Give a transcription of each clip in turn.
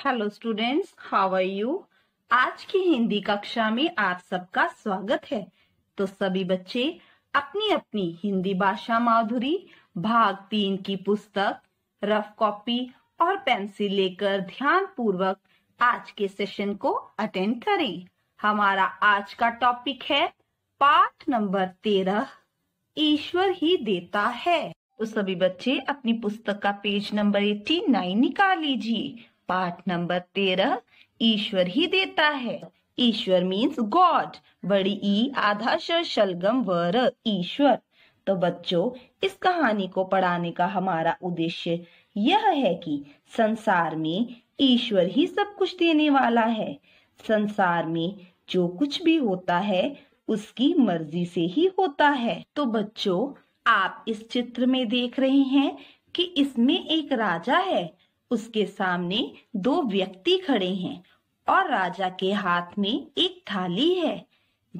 hello students how are you आज की हिंदी कक्षा में आप सबका स्वागत है तो सभी बच्चे अपनी अपनी हिंदी भाषा माधुरी भाग तीन की पुस्तक रफ कॉपी और पेंसिल लेकर ध्यान पूर्वक आज के सेशन को अटेंड करें हमारा आज का टॉपिक है पाठ नंबर तेरह ईश्वर ही देता है तो सभी बच्चे अपनी पुस्तक का पेज नंबर एट्टी नाइन निकाल लीजिए पाठ नंबर तेरह ईश्वर ही देता है ईश्वर मीन्स गॉड बड़ी ई आधा शर शलगम वर ईश्वर तो बच्चों इस कहानी को पढ़ाने का हमारा उद्देश्य यह है कि संसार में ईश्वर ही सब कुछ देने वाला है संसार में जो कुछ भी होता है उसकी मर्जी से ही होता है तो बच्चों आप इस चित्र में देख रहे हैं कि इसमें एक राजा है उसके सामने दो व्यक्ति खड़े हैं और राजा के हाथ में एक थाली है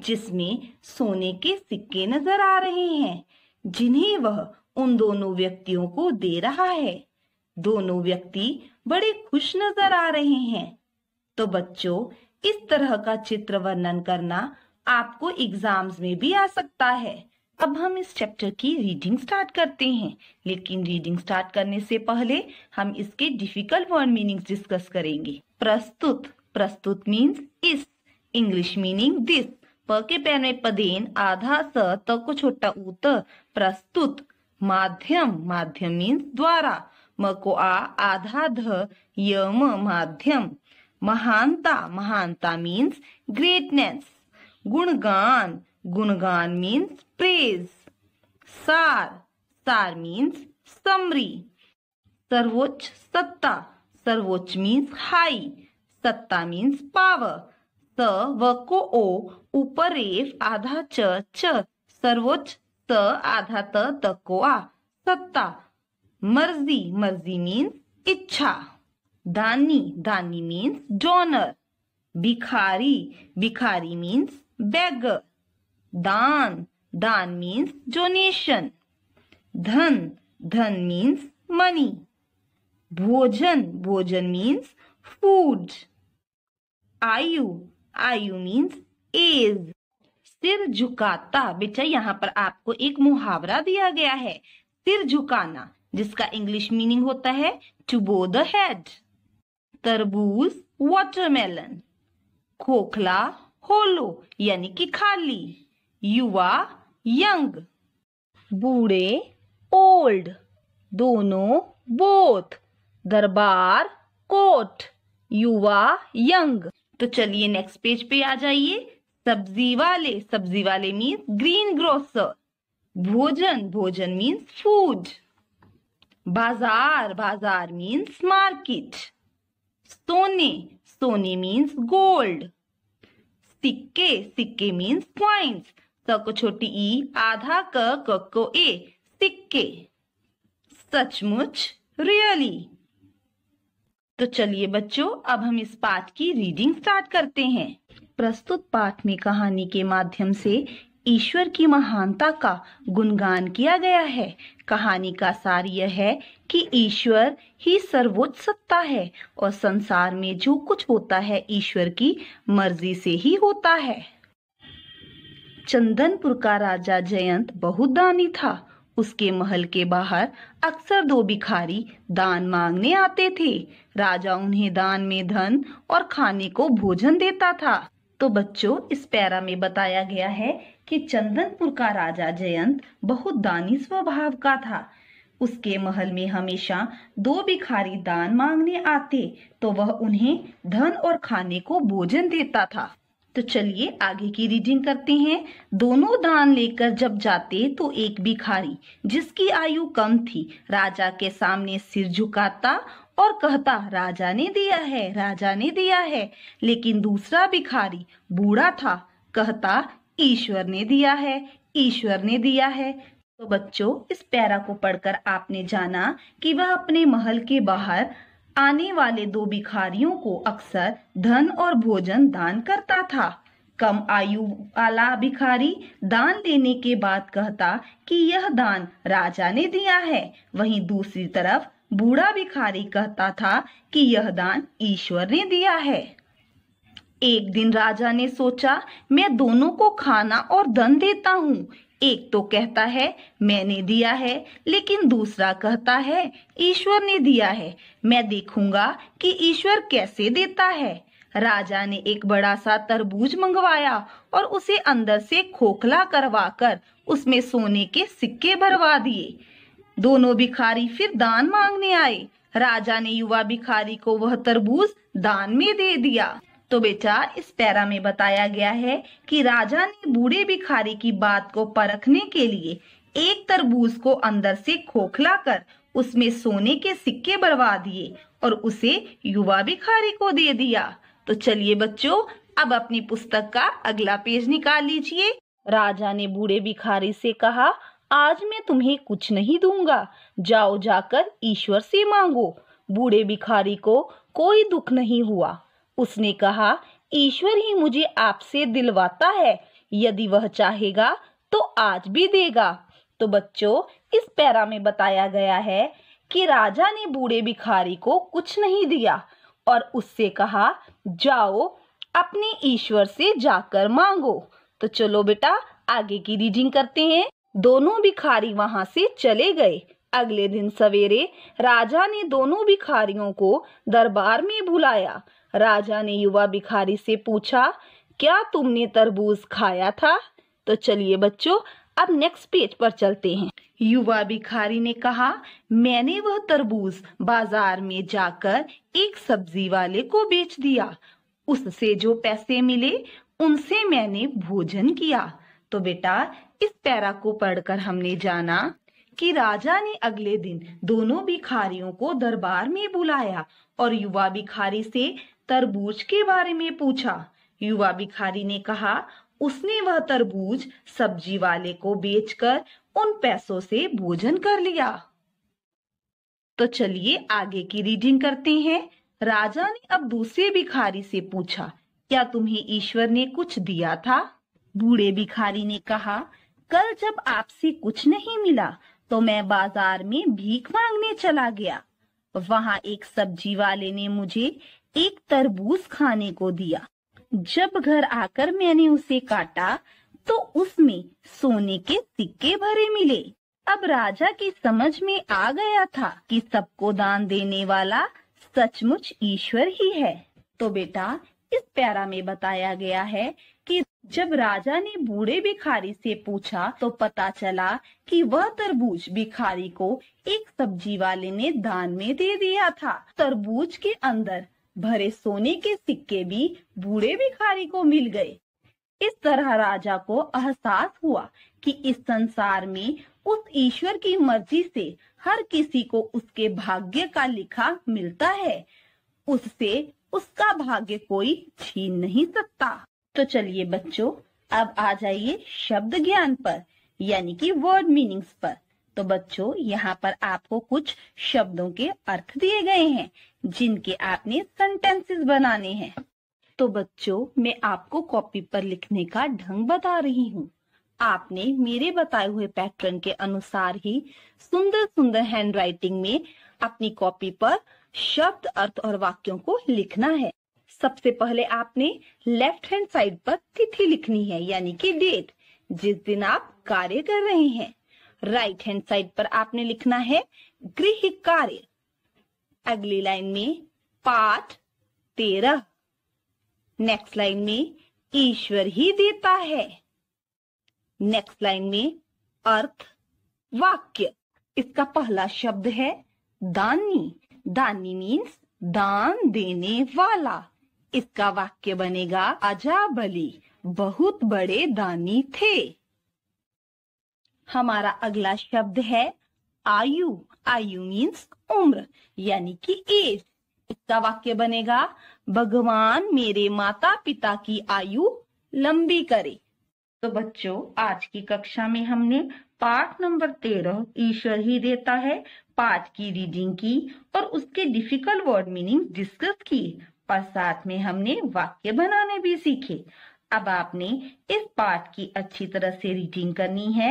जिसमें सोने के सिक्के नजर आ रहे हैं जिन्हें वह उन दोनों व्यक्तियों को दे रहा है दोनों व्यक्ति बड़े खुश नजर आ रहे हैं तो बच्चों इस तरह का चित्र वर्णन करना आपको एग्जाम्स में भी आ सकता है अब हम इस चैप्टर की रीडिंग स्टार्ट करते हैं लेकिन रीडिंग स्टार्ट करने से पहले हम इसके डिफिकल्ट वर्ड मीनिंग्स डिस्कस करेंगे प्रस्तुत प्रस्तुत मीन्स इस इंग्लिश मीनिंग दिस प के पैर में पदेन आधा स त को छोटा उत प्रस्तुत माध्यम माध्यम मीन्स द्वारा म को आ आधा ध यम माध्यम महानता महानता मीन्स ग्रेटनेस गुणगान गुणगान मीन्स प्रेज सार सार मीन्स समरी सर्वोच्च सत्ता सर्वोच्च मीन्स हाई सत्ता मीन्स पावर स व को ओ उपरेफ आधा च च सर्वोच्च स आधा त तको आ सत्ता मर्जी मर्जी मीन्स इच्छा दानी दानी मीन्स डोनर भिखारी भिखारी मीन्स बैग दान दान मीन्स डोनेशन धन धन मीन्स मनी भोजन भोजन मीन्स फूड आयु आयु मीन्स एज सिर झुकाता बेटा यहाँ पर आपको एक मुहावरा दिया गया है सिर झुकाना जिसका इंग्लिश मीनिंग होता है टू बो द हेड तरबूज वॉटरमेलन खोखला होलो यानी कि खाली युवा यंग बूढ़े ओल्ड दोनों बोथ दरबार कोट युवा यंग तो चलिए नेक्स्ट पेज पे आ जाइए सब्जी वाले सब्जी वाले मीन्स ग्रीन ग्रोसर भोजन भोजन मीन्स फूड बाजार बाजार मीन्स मार्केट सोने सोने मीन्स गोल्ड सिक्के सिक्के मीन्स क्वाइंस क को छोटी ई आधा क क को ए सिक्के सचमुच रियली तो चलिए बच्चों अब हम इस पाठ की रीडिंग स्टार्ट करते हैं प्रस्तुत पाठ में कहानी के माध्यम से ईश्वर की महानता का गुणगान किया गया है कहानी का सार यह है कि ईश्वर ही सर्वोच्च सत्ता है और संसार में जो कुछ होता है ईश्वर की मर्जी से ही होता है चंदनपुर का राजा जयंत बहुत दानी था उसके महल के बाहर अक्सर दो भिखारी दान मांगने आते थे राजा उन्हें दान में धन और खाने को भोजन देता था तो बच्चों इस पैरा में बताया गया है कि चंदनपुर का राजा जयंत बहुत दानी स्वभाव का था उसके महल में हमेशा दो भिखारी दान मांगने आते तो वह उन्हें धन और खाने को भोजन देता था तो चलिए आगे की रीडिंग करते हैं दोनों दान लेकर जब जाते तो एक भिखारी जिसकी आयु कम थी राजा के सामने सिर झुकाता और कहता राजा ने दिया है राजा ने दिया है लेकिन दूसरा भिखारी बूढ़ा था कहता ईश्वर ने दिया है ईश्वर ने दिया है तो बच्चों इस पैरा को पढ़कर आपने जाना कि वह अपने महल के बाहर आने वाले दो भिखारियों को अक्सर धन और भोजन दान करता था कम आयु वाला भिखारी दान देने के बाद कहता कि यह दान राजा ने दिया है वहीं दूसरी तरफ बूढ़ा भिखारी कहता था कि यह दान ईश्वर ने दिया है एक दिन राजा ने सोचा मैं दोनों को खाना और धन देता हूँ एक तो कहता है मैंने दिया है लेकिन दूसरा कहता है ईश्वर ने दिया है मैं देखूंगा कि ईश्वर कैसे देता है राजा ने एक बड़ा सा तरबूज मंगवाया और उसे अंदर से खोखला करवा कर उसमें सोने के सिक्के भरवा दिए दोनों भिखारी फिर दान मांगने आए राजा ने युवा भिखारी को वह तरबूज दान में दे दिया तो बेटा इस पैरा में बताया गया है कि राजा ने बूढ़े भिखारी की बात को परखने के लिए एक तरबूज को अंदर से खोखला कर उसमें सोने के सिक्के बढ़वा दिए और उसे युवा भिखारी को दे दिया तो चलिए बच्चों अब अपनी पुस्तक का अगला पेज निकाल लीजिए राजा ने बूढ़े भिखारी से कहा आज मैं तुम्हें कुछ नहीं दूंगा जाओ जाकर ईश्वर से मांगो बूढ़े भिखारी को कोई दुख नहीं हुआ उसने कहा ईश्वर ही मुझे आपसे दिलवाता है यदि वह चाहेगा तो आज भी देगा तो बच्चों इस पैरा में बताया गया है कि राजा ने बूढ़े भिखारी को कुछ नहीं दिया और उससे कहा जाओ अपने ईश्वर से जाकर मांगो तो चलो बेटा आगे की रीडिंग करते हैं दोनों भिखारी वहां से चले गए अगले दिन सवेरे राजा ने दोनों भिखारियों को दरबार में बुलाया राजा ने युवा भिखारी से पूछा क्या तुमने तरबूज खाया था तो चलिए बच्चों अब नेक्स्ट पेज पर चलते हैं युवा भिखारी ने कहा मैंने वह तरबूज बाजार में जाकर एक सब्जी वाले को बेच दिया उससे जो पैसे मिले उनसे मैंने भोजन किया तो बेटा इस पैरा को पढ़कर हमने जाना कि राजा ने अगले दिन दोनों भिखारियों को दरबार में बुलाया और युवा भिखारी से तरबूज के बारे में पूछा युवा भिखारी ने कहा उसने वह तरबूज सब्जी वाले को बेचकर उन पैसों से भोजन कर लिया तो चलिए आगे की रीडिंग करते हैं राजा ने अब दूसरे भिखारी से पूछा क्या तुम्हें ईश्वर ने कुछ दिया था बूढ़े भिखारी ने कहा कल जब आपसे कुछ नहीं मिला तो मैं बाजार में भीख मांगने चला गया वहाँ एक सब्जी वाले ने मुझे एक तरबूज खाने को दिया जब घर आकर मैंने उसे काटा तो उसमें सोने के सिक्के भरे मिले अब राजा की समझ में आ गया था कि सबको दान देने वाला सचमुच ईश्वर ही है तो बेटा इस प्यारा में बताया गया है जब राजा ने बूढ़े भिखारी से पूछा तो पता चला कि वह तरबूज भिखारी को एक सब्जी वाले ने दान में दे दिया था तरबूज के अंदर भरे सोने के सिक्के भी बूढ़े भिखारी को मिल गए इस तरह राजा को एहसास हुआ कि इस संसार में उस ईश्वर की मर्जी से हर किसी को उसके भाग्य का लिखा मिलता है उससे उसका भाग्य कोई छीन नहीं सकता तो चलिए बच्चों अब आ जाइए शब्द ज्ञान पर यानी कि वर्ड मीनिंग्स पर तो बच्चों यहाँ पर आपको कुछ शब्दों के अर्थ दिए गए हैं जिनके आपने सेंटेंसेस बनाने हैं तो बच्चों मैं आपको कॉपी पर लिखने का ढंग बता रही हूँ आपने मेरे बताए हुए पैटर्न के अनुसार ही सुंदर सुंदर हैंडराइटिंग में अपनी कॉपी पर शब्द अर्थ और वाक्यों को लिखना है सबसे पहले आपने लेफ्ट हैंड साइड पर तिथि लिखनी है यानी कि डेट जिस दिन आप कार्य कर रहे हैं राइट हैंड साइड पर आपने लिखना है गृह कार्य अगली लाइन में पाठ तेरह नेक्स्ट लाइन में ईश्वर ही देता है नेक्स्ट लाइन में अर्थ वाक्य इसका पहला शब्द है दानी दानी मीन्स दान देने वाला इसका वाक्य बनेगा अजा बली बहुत बड़े दानी थे हमारा अगला शब्द है आयु आयु मीन्स उम्र यानी कि एज इसका वाक्य बनेगा भगवान मेरे माता पिता की आयु लंबी करे तो बच्चों आज की कक्षा में हमने पाठ नंबर तेरह ईश्वर ही देता है पाठ की रीडिंग की और उसके डिफिकल्ट वर्ड मीनिंग डिस्कस की और साथ में हमने वाक्य बनाने भी सीखे अब आपने इस पाठ की अच्छी तरह से रीडिंग करनी है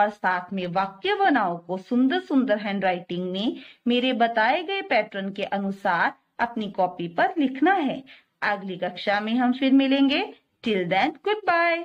और साथ में वाक्य बनाओ को सुंदर सुंदर हैंडराइटिंग में मेरे बताए गए पैटर्न के अनुसार अपनी कॉपी पर लिखना है अगली कक्षा में हम फिर मिलेंगे टिल देन गुड बाय